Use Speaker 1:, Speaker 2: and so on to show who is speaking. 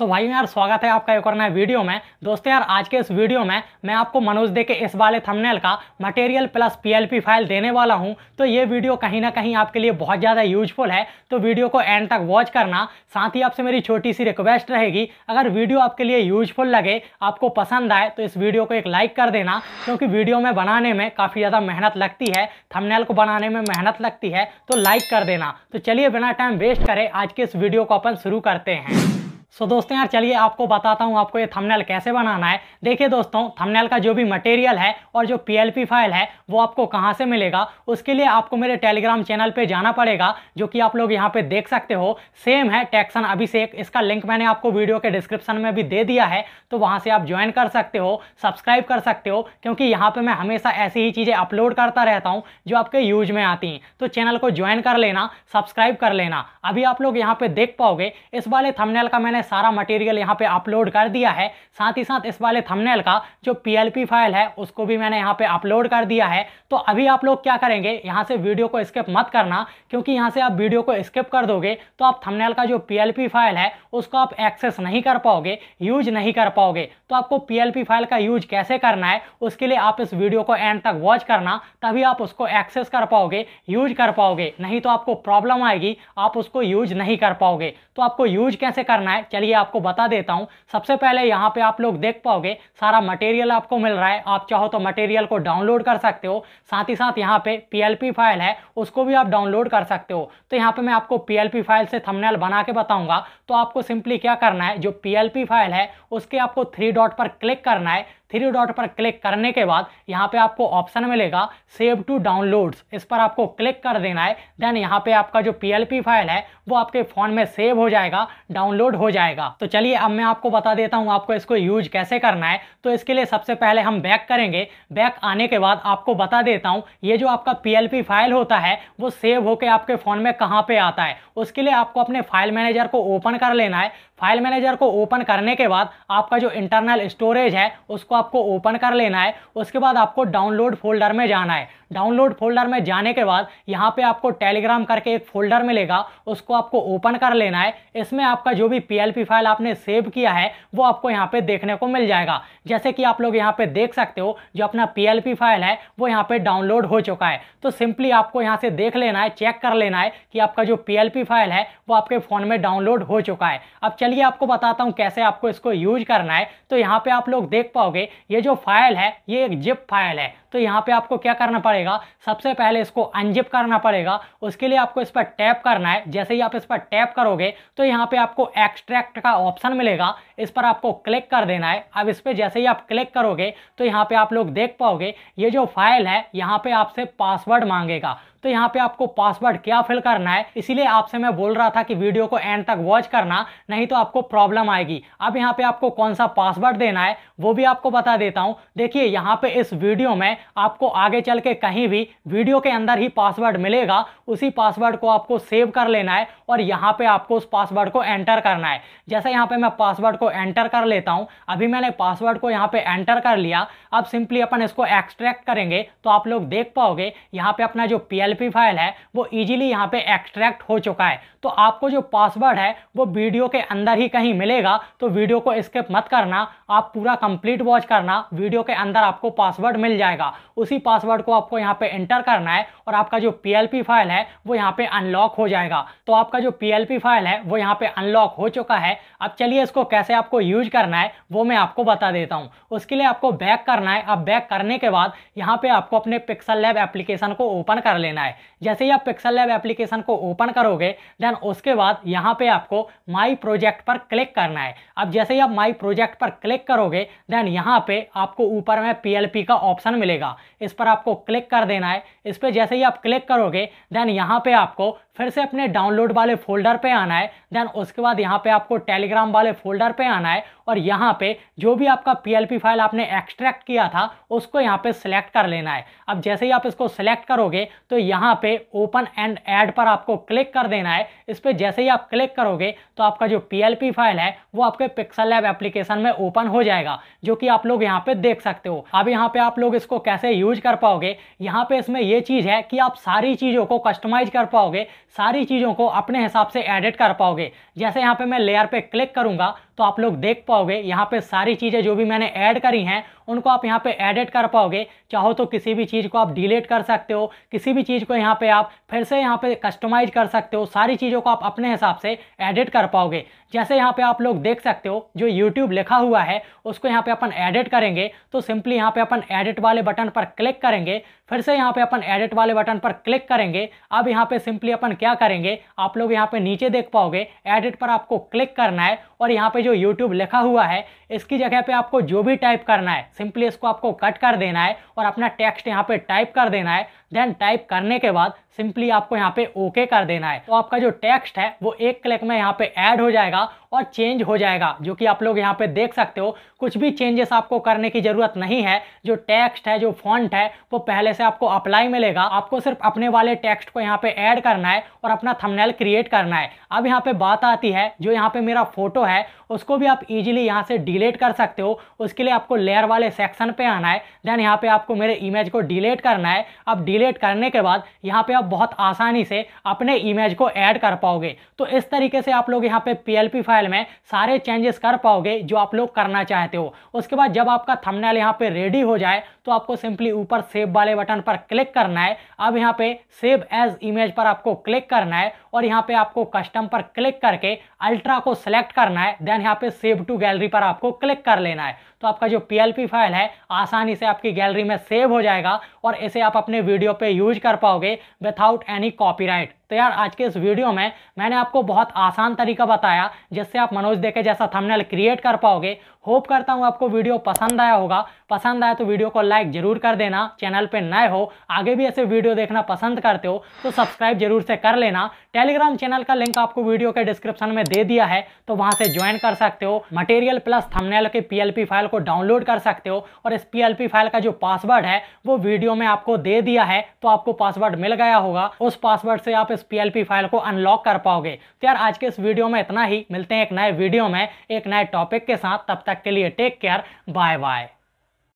Speaker 1: सो भाई यार स्वागत है आपका एक और नया वीडियो में दोस्तों यार आज के इस वीडियो में मैं आपको मनोज दे के इस वाले थंबनेल का मटेरियल प्लस पीएलपी फाइल देने वाला हूं तो ये वीडियो कहीं ना कहीं आपके लिए बहुत ज़्यादा यूजफुल है तो वीडियो को एंड तक वॉच करना साथ ही आपसे मेरी छोटी सी रिक्वेस्ट रहेगी अगर वीडियो आपके लिए यूजफुल लगे आपको पसंद आए तो इस वीडियो को एक लाइक कर देना क्योंकि वीडियो में बनाने में काफ़ी ज़्यादा मेहनत लगती है थमनेल को बनाने में मेहनत लगती है तो लाइक कर देना तो चलिए बिना टाइम वेस्ट करें आज के इस वीडियो को अपन शुरू करते हैं सो so, दोस्तों यार चलिए आपको बताता हूँ आपको ये थंबनेल कैसे बनाना है देखिए दोस्तों थंबनेल का जो भी मटेरियल है और जो पीएलपी फाइल है वो आपको कहाँ से मिलेगा उसके लिए आपको मेरे टेलीग्राम चैनल पे जाना पड़ेगा जो कि आप लोग यहाँ पे देख सकते हो सेम है टैक्सन अभिषेक इसका लिंक मैंने आपको वीडियो के डिस्क्रिप्शन में भी दे दिया है तो वहाँ से आप ज्वाइन कर सकते हो सब्सक्राइब कर सकते हो क्योंकि यहाँ पर मैं हमेशा ऐसी ही चीज़ें अपलोड करता रहता हूँ जो आपके यूज में आती हैं तो चैनल को ज्वाइन कर लेना सब्सक्राइब कर लेना अभी आप लोग यहाँ पर देख पाओगे इस वाले थमनेल का मैंने मैंने सारा मटेरियल यहाँ पे अपलोड कर दिया है साथ ही साथ इस वाले थंबनेल का जो पी फाइल है उसको भी मैंने यहाँ पे अपलोड कर दिया है तो अभी आप लोग क्या करेंगे यहाँ से वीडियो को स्किप मत करना क्योंकि यहाँ से आप वीडियो को स्किप कर दोगे तो आप थमनेल का जो पी फाइल है उसको आप एक्सेस नहीं कर पाओगे यूज नहीं कर पाओगे तो आपको पी फाइल का यूज कैसे करना है उसके लिए आप इस वीडियो को एंड तक वॉच करना तभी आप उसको एक्सेस कर पाओगे यूज कर पाओगे नहीं तो आपको प्रॉब्लम आएगी आप उसको यूज नहीं कर पाओगे तो आपको यूज कैसे करना है चलिए आपको बता देता हूँ सबसे पहले यहाँ पे आप लोग देख पाओगे सारा मटेरियल आपको मिल रहा है आप चाहो तो मटेरियल को डाउनलोड कर सकते हो साथ ही साथ यहाँ पे पी फाइल है उसको भी आप डाउनलोड कर सकते हो तो यहाँ पे मैं आपको पी फाइल से थंबनेल बना के बताऊंगा तो आपको सिंपली क्या करना है जो पी फाइल है उसके आपको थ्री डॉट पर क्लिक करना है थ्री डॉट पर क्लिक करने के बाद यहाँ पे आपको ऑप्शन मिलेगा सेव टू डाउनलोड्स इस पर आपको क्लिक कर देना है देन यहाँ पे आपका जो पी फाइल है वो आपके फ़ोन में सेव हो जाएगा डाउनलोड हो जाएगा तो चलिए अब मैं आपको बता देता हूँ आपको इसको यूज कैसे करना है तो इसके लिए सबसे पहले हम बैक करेंगे बैक आने के बाद आपको बता देता हूँ ये जो आपका पी फाइल होता है वो सेव होकर आपके फ़ोन में कहाँ पर आता है उसके लिए आपको अपने फाइल मैनेजर को ओपन कर लेना है फाइल मैनेजर को ओपन करने के बाद आपका जो इंटरनल स्टोरेज है उसको आपको ओपन कर लेना है उसके बाद आपको डाउनलोड फोल्डर में जाना है डाउनलोड फोल्डर में जाने के बाद यहाँ पे आपको टेलीग्राम करके एक फोल्डर मिलेगा उसको आपको ओपन कर लेना है इसमें आपका जो भी पी फाइल आपने सेव किया है वो आपको यहाँ पे देखने को मिल जाएगा जैसे कि आप लोग यहाँ पे देख सकते हो जो अपना पी फाइल है वो यहाँ पे डाउनलोड हो चुका है तो सिंपली आपको यहाँ से देख लेना है चेक कर लेना है कि आपका जो पी फाइल है वो आपके फ़ोन में डाउनलोड हो चुका है अब चलिए आपको बताता हूँ कैसे आपको इसको यूज करना है तो यहाँ पर आप लोग देख पाओगे ये जो फाइल है ये एक जिप फाइल है तो यहाँ पे आपको क्या करना पड़ेगा सबसे पहले इसको अनजिप करना पड़ेगा उसके लिए आपको इस पर टैप करना है जैसे ही आप इस पर टैप करोगे तो यहाँ पे आपको एक्सट्रैक्ट का ऑप्शन मिलेगा इस पर आपको क्लिक कर देना है अब इस पर जैसे ही आप क्लिक करोगे तो यहाँ पे आप लोग देख पाओगे ये जो फाइल है यहाँ पे आपसे पासवर्ड मांगेगा तो यहाँ पे आपको पासवर्ड क्या फिल करना है इसीलिए आपसे मैं बोल रहा था कि वीडियो को एंड तक वॉच करना नहीं तो आपको प्रॉब्लम आएगी अब यहाँ पे आपको कौन सा पासवर्ड देना है वो भी आपको बता देता हूँ देखिए यहाँ पे इस वीडियो में आपको आगे चल के कहीं भी वीडियो के अंदर ही पासवर्ड मिलेगा उसी पासवर्ड को आपको सेव कर लेना है और यहाँ पे आपको उस पासवर्ड को एंटर करना है जैसे यहाँ पे मैं पासवर्ड को एंटर कर लेता हूँ अभी मैंने पासवर्ड को यहाँ पे एंटर कर लिया अब सिंपली अपन इसको एक्सट्रैक्ट करेंगे तो आप लोग देख पाओगे यहाँ पे अपना जो पी फाइल है वो ईजिली यहाँ पे एक्सट्रैक्ट हो चुका है तो आपको जो पासवर्ड है वो वीडियो के अंदर ही कहीं मिलेगा तो वीडियो को स्किप मत करना आप पूरा कंप्लीट वॉच करना वीडियो के अंदर आपको पासवर्ड मिल जाएगा होगा उसी पासवर्ड को आपको यहाँ पे एंटर करना है और आपका जो पीएलपी फाइल है वो यहाँ पे अनलॉक हो जाएगा तो आपका जो पीएलपी फाइल है वो यहाँ पे अनलॉक हो चुका है अब चलिए इसको कैसे आपको यूज करना है वो मैं आपको बता देता हूँ उसके लिए आपको बैक करना है अब बैक करने के बाद यहाँ पे आपको अपने पिक्सल लैब एप्लीकेशन को ओपन कर लेना है जैसे ही आप पिक्सल लैब एप्लीकेशन को ओपन करोगे देन उसके बाद यहाँ पे आपको माई प्रोजेक्ट पर क्लिक करना है अब जैसे ही आप माई प्रोजेक्ट पर क्लिक करोगे देन यहाँ पे आपको ऊपर में पीएलपी का ऑप्शन मिलेगा मिलेगा इस पर आपको क्लिक कर देना है इस पर जैसे ही आप क्लिक करोगे देन यहाँ पे आपको फिर से अपने डाउनलोड वाले फोल्डर पे आना है देन उसके बाद यहाँ पे आपको टेलीग्राम वाले फोल्डर पे आना है और यहाँ पे जो भी आपका पी फाइल आपने एक्सट्रैक्ट किया था उसको यहाँ पे सिलेक्ट कर लेना है अब जैसे ही आप इसको सिलेक्ट करोगे तो यहाँ पे ओपन एंड ऐड पर आपको क्लिक कर देना है इस पर जैसे ही आप क्लिक करोगे तो आपका जो पी फाइल है वो आपके पिक्सल लैब एप्लीकेशन में ओपन हो जाएगा जो कि आप लोग यहाँ पे देख सकते हो अब यहाँ पे आप लोग इसको कैसे यूज कर पाओगे यहाँ पे इसमें ये चीज़ है कि आप सारी चीज़ों को कस्टमाइज कर पाओगे सारी चीज़ों को अपने हिसाब से एडिट कर पाओगे जैसे यहाँ पे मैं लेयर पे क्लिक करूँगा तो आप लोग देख पाओगे यहाँ पे सारी चीज़ें जो भी मैंने ऐड करी हैं उनको आप यहाँ पे एडिट कर पाओगे चाहो तो किसी भी चीज़ को आप डिलीट कर सकते हो किसी भी चीज़ को यहाँ पे आप फिर से यहाँ पे कस्टमाइज कर सकते हो सारी चीज़ों को आप अपने हिसाब से एडिट कर पाओगे जैसे यहाँ पे आप लोग देख सकते हो जो यूट्यूब लिखा हुआ है उसको यहाँ पे अपन एडिट करेंगे तो सिंपली यहाँ पे अपन एडिट वाले बटन पर क्लिक करेंगे फिर से यहाँ पे अपन एडिट वाले बटन पर क्लिक करेंगे अब यहाँ पे सिंपली अपन क्या करेंगे आप लोग यहाँ पे नीचे देख पाओगे एडिट पर आपको क्लिक करना है और यहाँ पे जो यूट्यूब लिखा हुआ है इसकी जगह पे आपको जो भी टाइप करना है सिंपली इसको आपको कट कर देना है और अपना टेक्स्ट यहाँ पे टाइप कर देना है देन टाइप करने के बाद सिंपली आपको यहाँ पे ओके कर देना है तो आपका जो टेक्स्ट है वो एक क्लिक में यहाँ पे ऐड हो जाएगा और चेंज हो जाएगा जो कि आप लोग यहाँ पे देख सकते हो कुछ भी चेंजेस आपको करने की ज़रूरत नहीं है जो टेक्स्ट है जो फॉन्ट है वो पहले से आपको अप्लाई मिलेगा आपको सिर्फ अपने वाले टेक्स्ट को यहाँ पे ऐड करना है और अपना थंबनेल क्रिएट करना है अब यहाँ पे बात आती है जो यहाँ पे मेरा फोटो है उसको भी आप इजिली यहाँ से डिलीट कर सकते हो उसके लिए आपको लेयर वाले सेक्शन पे आना है देन यहाँ पे आपको मेरे इमेज को डिलीट करना है अब डिलीट डिलीट करने के बाद यहाँ पे आप बहुत आसानी से अपने इमेज को ऐड कर पाओगे तो इस तरीके से आप लोग यहाँ पे पी फाइल में सारे चेंजेस कर पाओगे जो आप लोग करना चाहते हो उसके बाद जब आपका थंबनेल यहाँ पे रेडी हो जाए तो आपको सिंपली ऊपर सेव वाले बटन पर क्लिक करना है अब यहाँ पे सेव एज इमेज पर आपको क्लिक करना है और यहाँ पे आपको कस्टम पर क्लिक करके अल्ट्रा को सिलेक्ट करना है देन यहाँ पे सेव टू गैलरी पर आपको क्लिक कर लेना है तो आपका जो पी फाइल है आसानी से आपकी गैलरी में सेव हो जाएगा और इसे आप अपने वीडियो वीडियो पे यूज कर पाओगे विथआउट एनी कॉपीराइट तो यार आज के इस वीडियो में मैंने आपको बहुत आसान तरीका बताया जिससे आप मनोज देखे जैसा थंबनेल क्रिएट कर पाओगे होप करता हूँ आपको वीडियो पसंद आया होगा पसंद आया तो वीडियो को लाइक जरूर कर देना चैनल पे नए हो आगे भी ऐसे वीडियो देखना पसंद करते हो तो सब्सक्राइब जरूर से कर लेना टेलीग्राम चैनल का लिंक आपको वीडियो के डिस्क्रिप्शन में दे दिया है तो वहां से ज्वाइन कर सकते हो मटेरियल प्लस थमनेल के पी फाइल को डाउनलोड कर सकते हो और इस पी फाइल का जो पासवर्ड है वो वीडियो में आपको दे दिया है तो आपको पासवर्ड मिल गया होगा उस पासवर्ड से आप इस इस पी फाइल को अनलॉक कर पाओगे तो यार आज के इस वीडियो में इतना ही मिलते हैं एक नए वीडियो में एक नए टॉपिक के साथ तब तक के लिए टेक केयर बाय बाय